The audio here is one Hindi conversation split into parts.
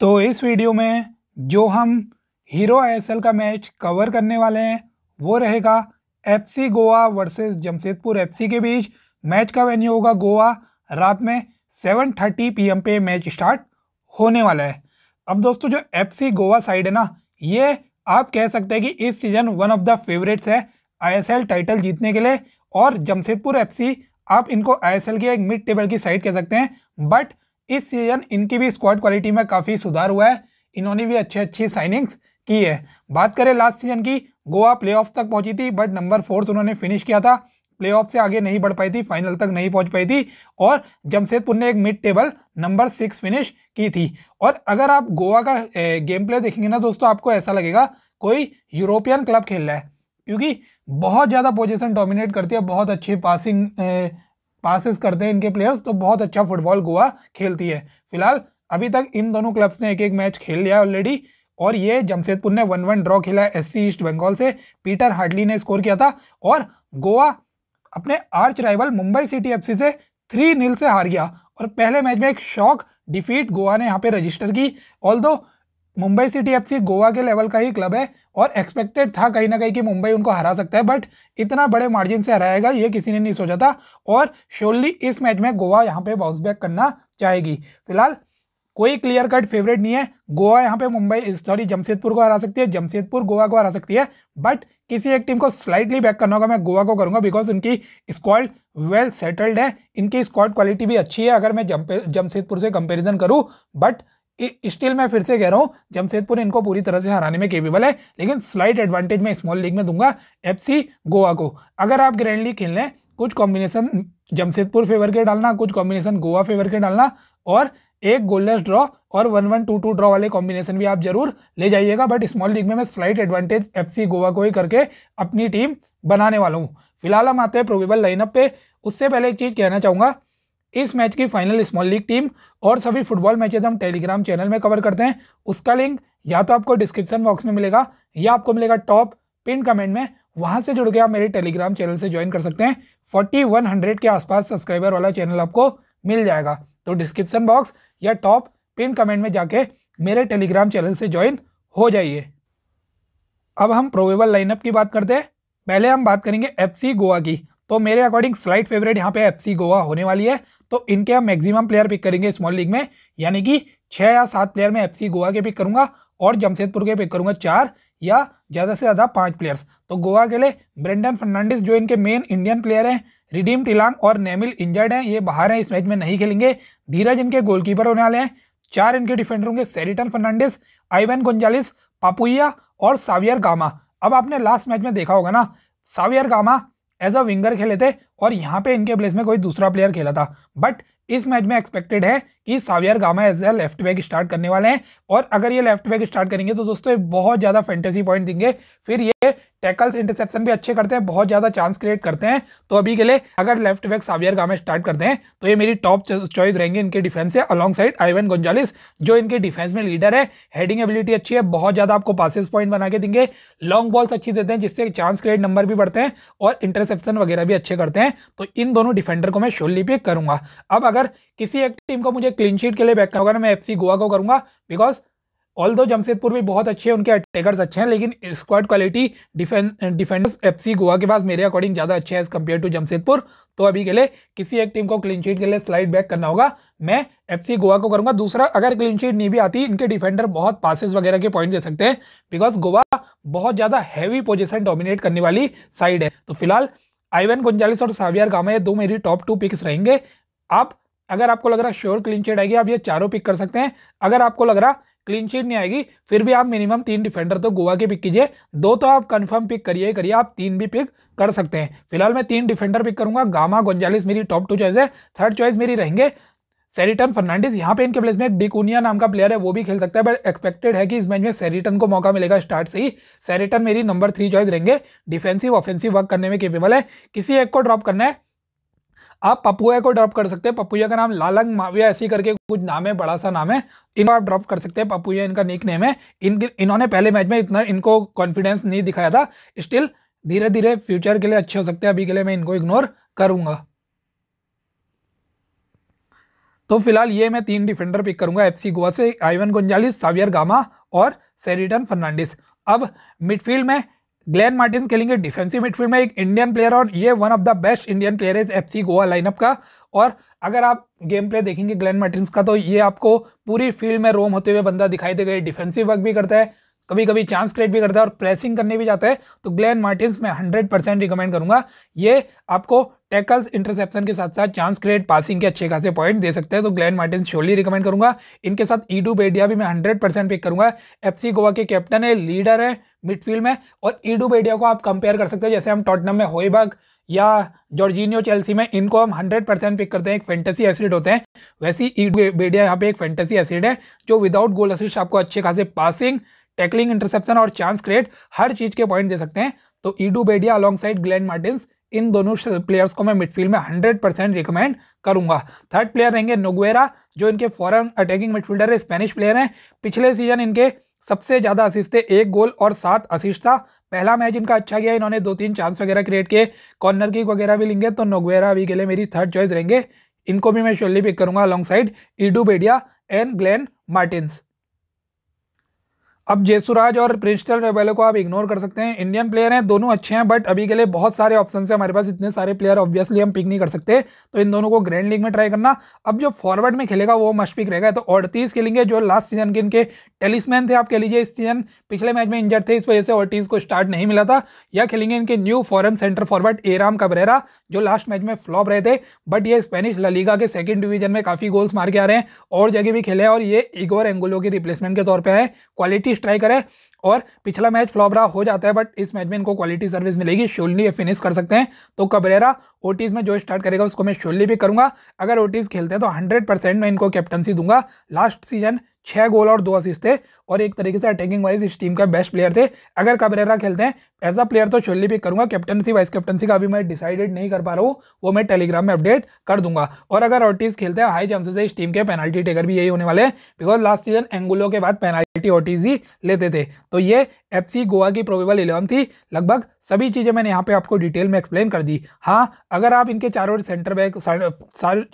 तो इस वीडियो में जो हम हीरो आई का मैच कवर करने वाले हैं वो रहेगा FC Goa versus Jamshedpur FC के बीच मैच का वेन्यू होगा गोवा रात में सेवन थर्टी पी पे मैच स्टार्ट होने वाला है अब दोस्तों जो एफसी गोवा साइड है ना ये आप कह सकते हैं कि इस season one of the favourites है आईएसएल टाइटल जीतने के लिए और जमशेदपुर एफ आप इनको आई की एक मिड टेबल की साइड कह सकते हैं बट इस सीजन इनकी भी स्क्वाड क्वालिटी में काफ़ी सुधार हुआ है इन्होंने भी अच्छी अच्छी साइनिंग्स की है बात करें लास्ट सीजन की गोवा प्ले तक पहुंची थी बट नंबर फोर्थ उन्होंने फिनिश किया था प्ले से आगे नहीं बढ़ पाई थी फाइनल तक नहीं पहुंच पाई थी और जमशेदपुर ने एक mid table number six finish की थी और अगर आप गोवा का गेम प्ले देखेंगे ना दोस्तों आपको ऐसा लगेगा कोई यूरोपियन क्लब खेल रहा है क्योंकि बहुत ज़्यादा पोजीशन डोमिनेट करती है बहुत अच्छी पासिंग पासिस करते हैं इनके प्लेयर्स तो बहुत अच्छा फुटबॉल गोवा खेलती है फिलहाल अभी तक इन दोनों क्लब्स ने एक एक मैच खेल लिया ऑलरेडी और ये जमशेदपुर ने वन वन ड्रॉ खेला एस सी ईस्ट बंगाल से पीटर हार्डली ने स्कोर किया था और गोवा अपने arch rival Mumbai city F से थ्री नील से हार गया और पहले मैच में एक शॉक डिफीट गोवा ने यहाँ पे रजिस्टर की all Mumbai city F Goa के लेवल का ही क्लब है और एक्सपेक्टेड था कहीं ना कहीं कि मुंबई उनको हरा सकता है बट इतना बड़े मार्जिन से हराएगा ये किसी ने नहीं सोचा था और श्योरली इस मैच में गोवा यहाँ पे बाउंस बैक करना चाहेगी फिलहाल कोई क्लियर कट फेवरेट नहीं है गोवा यहाँ पे मुंबई सॉरी जमशेदपुर को हरा सकती है जमशेदपुर गोवा को हरा सकती है बट किसी एक टीम को स्लाइटली बैक करना होगा मैं गोवा को करूँगा बिकॉज उनकी स्क्वाड वेल सेटल्ड है इनकी स्क्वाड क्वालिटी भी अच्छी है अगर मैं जमशेदपुर से कंपेरिजन करूँ बट स्टिल मैं फिर से कह रहा हूँ जमशेदपुर इनको पूरी तरह से हराने में केपेबल है लेकिन स्लाइट एडवांटेज मैं स्मॉल लीग में दूंगा एफसी गोवा को अगर आप ग्रैंड लीग खेल लें कुछ कॉम्बिनेशन जमशेदपुर फेवर के डालना कुछ कॉम्बिनेशन गोवा फेवर के डालना और एक गोल्डस ड्रॉ और one one two two draw वाले कॉम्बिनेशन भी आप जरूर ले जाइएगा बट स्मॉल लीग में मैं स्लाइट एडवांटेज एफसी गोवा को ही करके अपनी टीम बनाने वाला हूँ फिलहाल हम आते हैं प्रोबेबल लाइनअप पे उससे पहले एक चीज़ कहना चाहूँगा इस मैच की फाइनल स्मॉल लीग टीम और सभी फुटबॉल मैचेस हम टेलीग्राम चैनल में कवर करते हैं उसका लिंक या तो आपको डिस्क्रिप्शन बॉक्स में मिलेगा या आपको मिलेगा टॉप पिन कमेंट में वहाँ से जुड़ के आप मेरे टेलीग्राम चैनल से ज्वाइन कर सकते हैं फोर्टी वन हंड्रेड के आसपास सब्सक्राइबर वाला चैनल आपको मिल जाएगा तो डिस्क्रिप्शन बॉक्स या टॉप पिन कमेंट में जाके मेरे टेलीग्राम चैनल से ज्वाइन हो जाइए अब हम प्रोवेबल लाइनअप की बात करते हैं पहले हम बात करेंगे एफसी गोवा की तो मेरे अकॉर्डिंग स्लाइट फेवरेट यहाँ पे एफसी गोवा होने वाली है तो इनके हम मैक्सिमम प्लेयर पिक करेंगे स्मॉल लीग में यानी कि छः या सात प्लेयर में एफसी गोवा के पिक करूंगा और जमशेदपुर के पिक करूंगा चार या ज़्यादा से ज़्यादा पाँच प्लेयर्स तो गोवा के लिए ब्रेंडन फर्नांडिस जो इनके मेन इंडियन प्लेयर हैं रिडीम टिलांग और नेमिल इंजर्ड हैं ये बाहर हैं इस मैच में नहीं खेलेंगे धीरज इनके गोलकीपर होने वाले हैं चार इनके डिफेंडर होंगे सेरिटन फर्नांडिस आइवन गोंजालिस पापुइया और सावियर गामा अब आपने लास्ट मैच में देखा होगा ना Saviour Gama as a winger खेले थे और यहाँ पे इनके प्लेस में कोई दूसरा प्लेयर खेला था बट इस मैच में एक्सपेक्टेड है कि Saviour Gama as a left back start करने वाले हैं और अगर ये लेफ्ट बैक स्टार्ट करेंगे तो दोस्तों ये बहुत ज़्यादा फैंटेसी पॉइंट देंगे फिर ये टैकल्स इंटरसेप्शन भी अच्छे करते हैं बहुत ज़्यादा चांस क्रिएट करते हैं तो अभी के लिए अगर लेफ्ट बैक सावियर गामे स्टार्ट करते हैं तो ये मेरी टॉप चॉइस रहेंगे इनके डिफेंस से अलॉन्ग साइड आईवन गोंजालिस जो इनके डिफेंस में लीडर है हेडिंग एबिलिटी अच्छी है बहुत ज़्यादा आपको पासिस पॉइंट बना के देंगे लॉन्ग बॉल्स अच्छी देते हैं जिससे चांस क्रिएट नंबर भी बढ़ते हैं और इंटरसेप्शन वगैरह भी अच्छे करते हैं तो इन दोनों डिफेंडर को मैं शोली पिक करूंगा अब अगर किसी एक टीम को मुझे क्लीन शीट के लिए बैक करूंगा मैं एफसी गोवा को करूंगा बिकॉज ऑल दो जमशेदपुर भी बहुत अच्छे हैं उनके अटैकर्स अच्छे हैं लेकिन squad quality defenders defenders C Goa के पास मेरे अकॉर्डिंग ज़्यादा अच्छे है एज़ कम्पेयर टू जमशेदपुर तो अभी के लिए किसी एक टीम को क्लीन के लिए स्लाइड बैक करना होगा मैं एफसी गोवा को करूंगा दूसरा अगर क्लीन नहीं भी आती इनके डिफेंडर बहुत पासिस वगैरह के पॉइंट दे सकते हैं बिकॉज गोवा बहुत ज़्यादा हैवी पोजिशन डोमिनेट करने वाली साइड है तो फिलहाल आईवन गुंजालिस और सावियार गामा ये दो मेरी टॉप टू पिक्स रहेंगे आप अगर आपको लग रहा है श्योर क्लीन आएगी आप ये चारों पिक कर सकते हैं अगर आपको लग रहा क्लीन शीट नहीं आएगी फिर भी आप मिनिमम तीन डिफेंडर तो गोवा के पिक कीजिए दो तो आप कंफर्म पिक करिए करिए आप तीन भी पिक कर सकते हैं फिलहाल मैं तीन डिफेंडर पिक करूंगा गामा गोंजालिस मेरी टॉप टू चॉइस है थर्ड चॉइस मेरी रहेंगे सेरिटन फर्नांडिस यहाँ पे इनके प्लेस में डिकुनिया नाम का प्लेयर है वो भी खेल सकता है बट एक्सपेक्टेड है कि इस मैच में सेरिटन को मौका मिलेगा स्टार्ट से ही सेरिटन मेरी नंबर थ्री चॉइस रहेंगे डिफेंसिव ऑफेंसिव वर्क करने में केपेबल है किसी एक को ड्रॉप करना है आप पपुआ को ड्रॉप कर सकते हैं पपुया का नाम लालंग माविया ऐसी करके कुछ नाम है बड़ा सा नाम है इनको आप ड्रॉप कर सकते हैं पपुया इनका निक नेम है इन इन्होंने पहले मैच में इतना इनको कॉन्फिडेंस नहीं दिखाया था स्टिल धीरे धीरे फ्यूचर के लिए अच्छे हो सकते हैं अभी के लिए मैं इनको इग्नोर करूँगा तो फिलहाल ये मैं तीन डिफेंडर पिक करूंगा एफसी गोवा से आइवन गोंजालिस सावियर गामा और सेरिटन फर्नांडिस अब मिडफील्ड में ग्लेन मार्टिन खेलेंगे डिफेंसिव मिडफील्ड में एक इंडियन प्लेयर और ये one of the best Indian player है एफ गोवा लाइनअप का और अगर आप गेम प्ले देखेंगे ग्लैन मार्टिन का तो ये आपको पूरी फील्ड में रोम होते हुए बंदा दिखाई देगा डिफेंसिव वर्क भी करता है कभी कभी चांस क्रिएट भी करता है और प्रेसिंग करने भी जाता है तो ग्लेन मार्टिनस मैं हंड्रेड परसेंट रिकमेंड करूंगा ये आपको टैकल्स इंटरसेप्शन के साथ साथ चांस क्रिएट पासिंग के अच्छे खासे पॉइंट दे सकते हैं तो ग्लेन मार्टिन श्योरली रिकमेंड करूंगा इनके साथ ईडू e बेडिया भी मैं हंड्रेड परसेंट पिक करूंगा एफ गोवा के कैप्टन है लीडर है मिडफील्ड में और ईडू बेडिया को आप कंपेयर कर सकते हो जैसे हम टॉटनम में होईबर्ग या जॉर्जिनियो चेल्सी में इनको हम 100 परसेंट पिक करते हैं एक फैंटेसी एसिड होते हैं वैसे ही ईडू बेडिया यहाँ पे एक फैंटेसी एसिड है जो विदाउट गोल असिस्ट आपको अच्छे खासे पासिंग टैकलिंग इंटरसेप्शन और चांस क्रिएट हर चीज़ के पॉइंट दे सकते हैं तो Edu Bedia along side Glan Martin इन दोनों प्लेयर्स को मैं मिडफील्ड में हंड्रेड परसेंट रिकमेंड करूंगा थर्ड प्लेयर रहेंगे नोगवेरा जो इनके फॉरन अटैकिंग मिडफील्डर है स्पेनिश प्लेयर हैं पिछले सीजन इनके सबसे ज़्यादा असिस्टें एक गोल और सात असिस्ट था पहला मैच इनका अच्छा गया इन्होंने दो तीन चांस वगैरह क्रिएट किए कॉर्नर किक वगैरह भी लेंगे तो नोगवेरा अभी के लिए मेरी थर्ड चॉइस रहेंगे इनको भी मैं श्योरली पिक करूंगा along side Edu Bedia and Glan Martins अब जेसुराज और प्रिंसटल रेबेलो को आप इग्नोर कर सकते हैं इंडियन प्लेयर हैं दोनों अच्छे हैं बट अभी के लिए बहुत सारे ऑप्शन है हमारे पास इतने सारे प्लेयर ऑब्वियसली हम पिक नहीं कर सकते तो इन दोनों को ग्रैंड लीग में ट्राई करना अब जो फॉरवर्ड में खेलेगा वो मस्ट पिक रहेगा तो ऑर्टीज खेलेंगे जो लास्ट सीजन के इनके टेलिसमैन थे आप कह लीजिए इस सीजन पिछले मैच में इंजर्ड थे इस वजह से ऑर्टीज को स्टार्ट नहीं मिला था या खेलेंगे इनके new foreign center forward Airam Cabrera जो लास्ट मैच में फ्लॉप रहे थे बट ये स्पेनिश ललीगा के सेकेंड डिवीजन में काफ़ी गोल्स मार के आ रहे हैं और जगह भी खेले और ये इगोर एंगुलो के रिप्लेसमेंट के तौर पर है क्वालिटी सर्विस ट्राई करें और पिछला मैच फ्लॉप रहा हो जाता है बट इस मैच में इनको क्वालिटी सर्विस मिलेगी शोलनी फिनिश कर सकते हैं तो कबरेरा ओटीज में जो स्टार्ट करेगा उसको मैं शोलनी भी करूंगा अगर ओटीज खेलते हैं तो हंड्रेड परसेंट मैं इनको कैप्टनसी दूंगा लास्ट सीजन छः गोल और दो असिस्ट थे और एक तरीके से अटैकिंग वाइज इस टीम का बेस्ट प्लेयर थे अगर कबरेरा खेलते हैं एज अ प्लेयर तो छोली पिक करूंगा कैप्टनसी वाइस कैप्टनसी का अभी मैं डिसाइडेड नहीं कर पा रहा हूँ वो मैं टेलीग्राम में अपडेट कर दूंगा और अगर ऑटीज खेलते हैं हाई चांसेस है इस टीम के पेनल्टी टेकर भी यही होने वाले हैं बिकॉज लास्ट सीजन एंगुलो के बाद पेनल्टी ऑटीज ही लेते थे तो ये एफ गोवा की प्रोबेबल इलेवन थी लगभग सभी चीज़ें मैंने यहाँ पे आपको डिटेल में एक्सप्लेन कर दी हाँ अगर आप इनके चारों सेंटर बैक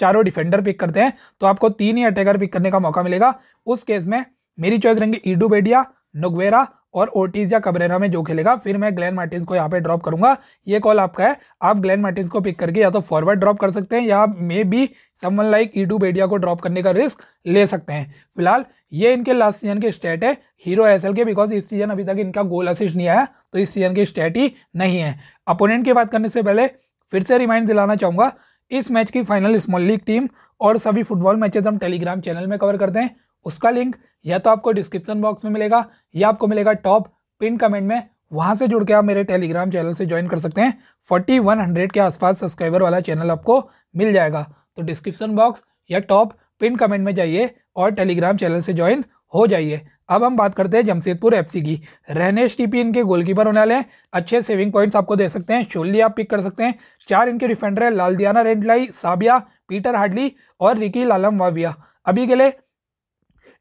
चारों डिफेंडर पिक करते हैं तो आपको तीन ही अटैकर पिक करने का मौका मिलेगा उस केस में मेरी चॉइस रहेंगे ईडू बेडिया नुगवेरा और ओर्टिज या कबरेरा में जो खेलेगा फिर मैं ग्लैन मार्टिन को यहाँ पे ड्रॉप करूंगा ये कॉल आपका है आप ग्लैन मार्टिन को पिक करके या तो फॉरवर्ड ड्रॉप कर सकते हैं या maybe someone like Edu Bedia को ड्रॉप करने का रिस्क ले सकते हैं फिलहाल ये इनके लास्ट सीजन के स्टेट है हीरो एस के बिकॉज इस सीजन अभी तक इनका गोल असिस्ट नहीं आया तो इस सीजन की स्टेट ही नहीं है अपोनेंट की बात करने से पहले फिर से रिमाइंड दिलाना चाहूँगा इस मैच की फाइनल स्मॉल लीग टीम और सभी फुटबॉल मैचेस हम टेलीग्राम चैनल में कवर करते हैं उसका लिंक या तो आपको डिस्क्रिप्शन बॉक्स में मिलेगा या आपको मिलेगा टॉप पिन कमेंट में वहां से जुड़ के आप मेरे टेलीग्राम चैनल से ज्वाइन कर सकते हैं फोर्टी वन हंड्रेड के आसपास सब्सक्राइबर वाला चैनल आपको मिल जाएगा तो डिस्क्रिप्शन बॉक्स या टॉप पिन कमेंट में जाइए और टेलीग्राम चैनल से ज्वाइन हो जाइए अब हम बात करते हैं जमशेदपुर एफसी की रहनेश टीपी इनके गोलकीपर होने वाले हैं अच्छे सेविंग पॉइंट्स आपको दे सकते हैं शोली आप पिक कर सकते हैं चार इनके डिफेंडर है Laldinliana Renthlei Sabia Peter Hartley और रिकी लालम वाविया अभी के लिए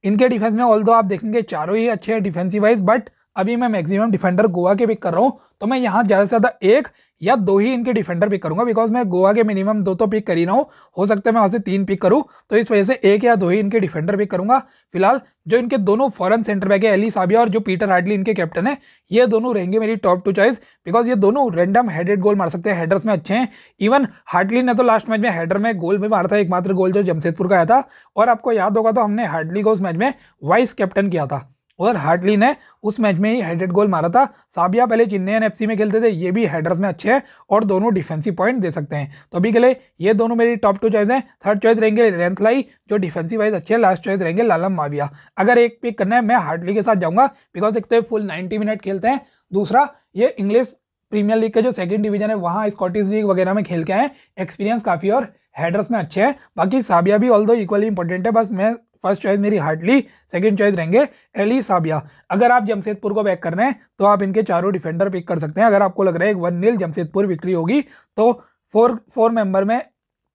इनके डिफेंस में ऑल आप देखेंगे चारों ही अच्छे हैं डिफेंसिव वाइज बट अभी मैं मैक्सिमम डिफेंडर गोवा के पिक कर रहा हूँ तो मैं यहाँ ज़्यादा से ज़्यादा एक या दो ही इनके डिफेंडर पिक करूंगा बिकॉज मैं गोवा के मिनिमम दो तो पिक कर ही रहा हूँ हो सकता है मैं वहाँ से तीन पिक करूँ तो इस वजह से एक या दो ही इनके डिफेंडर पिक करूंगा फिलहाल जो इनके दोनों फॉरन सेंटर बैक है एली साबिया और जो पीटर हार्डली इनके कैप्टन है ये दोनों रहेंगे मेरी टॉप टू चॉइस बिकॉज ये दोनों रैंडम हेडेड गोल मार सकते हैं हेडर्स में अच्छे हैं इवन हार्डली ने तो लास्ट मैच में हेडर में गोल भी मारा था एकमात्र गोल जो जमशेदपुर का आया था और आपको याद होगा तो हमने हार्डली को उस मैच में वाइस कैप्टन किया था उधर हार्डली ने उस मैच में ही हेडेड गोल मारा था साबिया पहले चेन्नई एन में खेलते थे ये भी हेडर्स में अच्छे हैं और दोनों डिफेंसिव पॉइंट दे सकते हैं तो अभी के लिए ये दोनों मेरी टॉप टू चॉइस हैं थर्ड चॉइस रहेंगे रेंथलाई जो डिफेंसिव वाइज अच्छे हैं लास्ट चॉइस रहेंगे लालम माविया अगर एक पिक करना है मैं हार्डली के साथ जाऊँगा बिकॉज एक तो फुल नाइन्टी मिनट खेलते हैं दूसरा ये इंग्लिश प्रीमियर लीग के जो सेकेंड डिवीजन है वहाँ स्कॉटिश लीग वगैरह में खेल के आए एक्सपीरियंस काफ़ी और हेडर्स में अच्छे हैं बाकी साबिया भी ऑल दो इक्वली इंपॉर्टेंट है बस मैं फर्स्ट चॉइस मेरी हार्डली सेकंड चॉइस रहेंगे एली साबिया अगर आप जमशेदपुर को बैक कर रहे हैं तो आप इनके चारों डिफेंडर पिक कर सकते हैं अगर आपको लग रहा है वन नील जमशेदपुर विक्ट्री होगी तो फोर फोर मेंबर में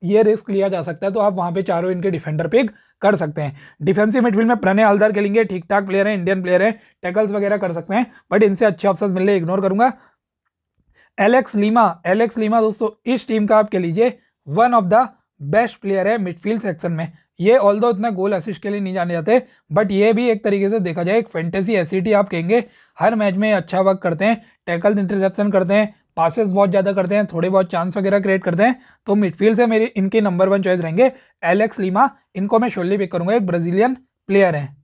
ये रिस्क लिया जा सकता है तो आप वहाँ पर चारों इनके डिफेंडर पिक कर सकते हैं डिफेंसिव मिडफील्ड में प्रणय हलदार खेलेंगे ठीक ठाक प्लेयर हैं इंडियन प्लेयर हैं टैकल्स वगैरह कर सकते हैं बट इनसे अच्छे ऑप्शन मिल रहे इग्नोर करूंगा एलेक्स लीमा एलेक्स लीमा दोस्तों इस टीम का आप कह लीजिए one of the best player है मिडफील्ड सेक्शन में ये ऑल दो इतना गोल असिस्ट के लिए नहीं जाने जाते बट ये भी एक तरीके से देखा जाए एक फैंटेसी एसिटी आप कहेंगे हर मैच में अच्छा वर्क करते हैं टैकल इंटरसेप्शन करते हैं पासेस बहुत ज़्यादा करते हैं थोड़े बहुत चांस वगैरह क्रिएट करते हैं तो मिडफील्ड से मेरे इनके नंबर वन चॉइस रहेंगे एलेक्स लीमा इनको मैं शोली पिक करूँगा एक ब्राज़ीलियन प्लेयर हैं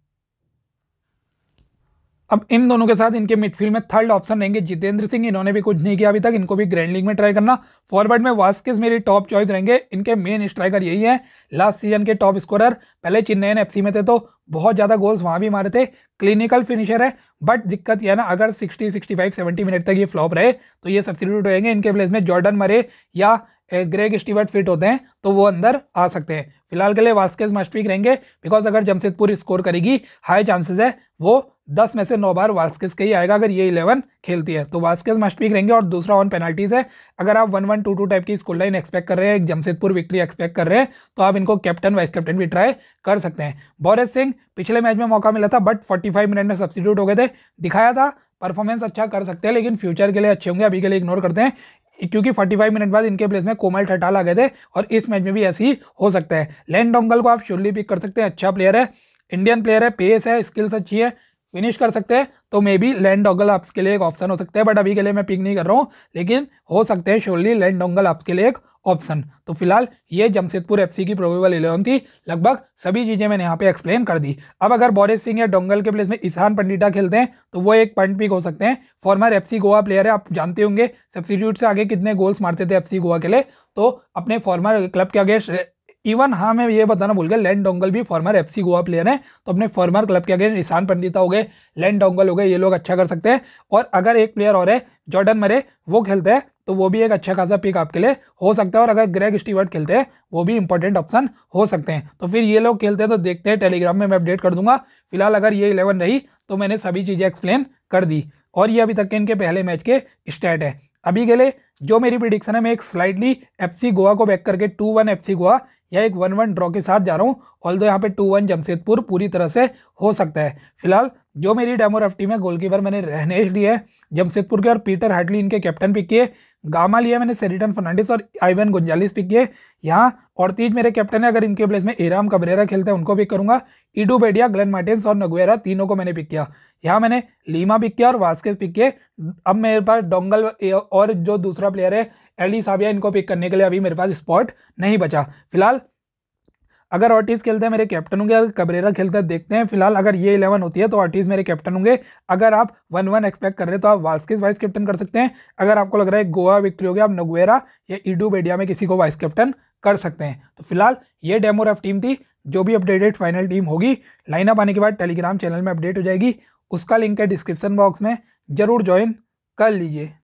अब इन दोनों के साथ इनके मिडफील्ड में थर्ड ऑप्शन रहेंगे जितेंद्र सिंह इन्होंने भी कुछ नहीं किया अभी तक इनको भी ग्रैंड लीग में ट्राई करना फॉरवर्ड में वास्किस मेरी टॉप चॉइस रहेंगे इनके मेन स्ट्राइकर यही है लास्ट सीजन के टॉप स्कोरर पहले चेन्नई एफ में थे तो बहुत ज़्यादा गोल्स वहाँ भी मारे थे क्लिनिकल फिनिशर है बट दिक्कत यह है ना अगर सिक्सटी सिक्सटी फाइव मिनट तक ये फ्लॉप रहे तो ये सब्सिट्यूट रहेंगे इनके प्लेस में जॉर्डन मरे या ग्रेग स्टीवर्ट फिट होते हैं तो वो अंदर आ सकते हैं फिलहाल के लिए वास्केज मस्टविक रहेंगे बिकॉज अगर जमशेदपुर स्कोर करेगी हाई चांसेस है वो दस में से नौ बार वास्केस का ही आएगा अगर ये इलेवन खेलती है तो वास्केस मस्ट पीक रहेंगे और दूसरा ऑन पेनल्टीज है अगर आप one one two two type की स्कूल लाइन एक्सपेक्ट कर रहे हैं जमशेदपुर विक्ट्री एक्सपेक्ट कर रहे हैं तो आप इनको कैप्टन वाइस कैप्टन भी ट्राई कर सकते हैं बोरेज सिंह पिछले मैच में मौका मिला था बट फोर्टी फाइव मिनट में सब्सिट्यूट हो गए थे दिखाया था परफॉर्मेंस अच्छा कर सकते हैं लेकिन फ्यूचर के लिए अच्छे होंगे अभी के लिए इग्नोर करते हैं क्योंकि 45 मिनट बाद इनके प्लेस में कोमल ठटाल आ गए थे और इस मैच में भी ऐसे ही हो सकता है लैंड डोंगल को आप श्योरली पिक कर सकते हैं अच्छा प्लेयर है इंडियन प्लेयर है पेस है स्किल्स अच्छी है फिनिश कर सकते हैं तो मे बी लैंड डोंगल आपके लिए एक ऑप्शन हो सकता है बट अभी के लिए मैं पिक नहीं कर रहा हूँ लेकिन हो सकते हैं श्योरली लैंड डोंगल आपके लिए एक ऑप्शन तो फिलहाल ये जमशेदपुर एफसी की प्रोबेबल इलेवन थी लगभग सभी चीज़ें मैंने यहाँ पे एक्सप्लेन कर दी अब अगर बोरिस सिंह या डोंगल के प्लेस में ईशान पंडिता खेलते हैं तो वो एक पॉइंट पिक हो सकते हैं फॉर्मर एफसी गोवा प्लेयर है आप जानते होंगे सब्सिट्यूट से आगे कितने गोल्स मारते थे एफ गोवा के लिए तो अपने फॉर्मर क्लब के अगेंस्ट इवन हाँ मैं ये बताना भूल गया लैंड डोंगल भी former F C Goa player है तो अपने फॉर्मर क्लब के अगर निशान पंडिता हो गए लैंड डोंगल हो गए ये लोग अच्छा कर सकते हैं और अगर एक प्लेयर और है जॉर्डन मरे वो खेलते हैं तो वो भी एक अच्छा खासा पिक आपके लिए हो सकता है और अगर ग्रेग स्टीवर्ट खेलते हैं वो भी इंपॉर्टेंट ऑप्शन हो सकते हैं तो फिर ये लोग खेलते हैं तो देखते हैं टेलीग्राम में मैं अपडेट कर दूंगा फिलहाल अगर ये इलेवन रही तो मैंने सभी चीज़ें एक्सप्लेन कर दी और ये अभी तक के इनके पहले मैच के स्टैट है अभी के लिए जो मेरी प्रिडिक्शन है मैं एक स्लाइडली एफ गोवा को बैक करके टू वन एफ गोवा या एक वन वन ड्रॉ के साथ जा रहा हूँ ऑल दो यहाँ पे टू वन जमशेदपुर पूरी तरह से हो सकता है फिलहाल जो मेरी डेमो एफ है गोलकीपर मैंने रहनेश लिए जमशेदपुर के और पीटर हार्टली इनके कैप्टन पिक किए गामा लिया मैंने सेरिटन फर्नांडिस और आइवन गुंजालिस पिक किए यहाँ और तीज मेरे कैप्टन है अगर इनके प्लेस में एराम कबरेरा खेलते हैं उनको पिक करूंगा इडू बेडिया ग्लैन मार्टिन्स और नगुएरा तीनों को मैंने पिक किया यहाँ मैंने लीमा पिक किया और वास्केस पिक किए अब मेरे पास डोंगल और जो दूसरा प्लेयर है एली साबिया इनको पिक करने के लिए अभी मेरे पास स्पॉट नहीं बचा फिलहाल अगर ऑर्टिस खेलते हैं मेरे कैप्टन होंगे अगर कबरेरा खेलते हैं देखते हैं फिलहाल अगर ये इलेवन होती है तो ऑर्टिस मेरे कैप्टन होंगे अगर आप वन वन एक्सपेक्ट कर रहे हैं तो आप वास्किस वाइस कैप्टन कर सकते हैं अगर आपको लग रहा है गोवा विक्ट्री होगी आप नगवेरा या इडू बेडिया में किसी को वाइस कैप्टन कर सकते हैं तो फिलहाल ये डेमो रफ टीम थी जो भी अपडेटेड फाइनल टीम होगी लाइनअप आने के बाद टेलीग्राम चैनल में अपडेट हो जाएगी उसका लिंक है डिस्क्रिप्शन बॉक्स में ज़रूर ज्वाइन कर लीजिए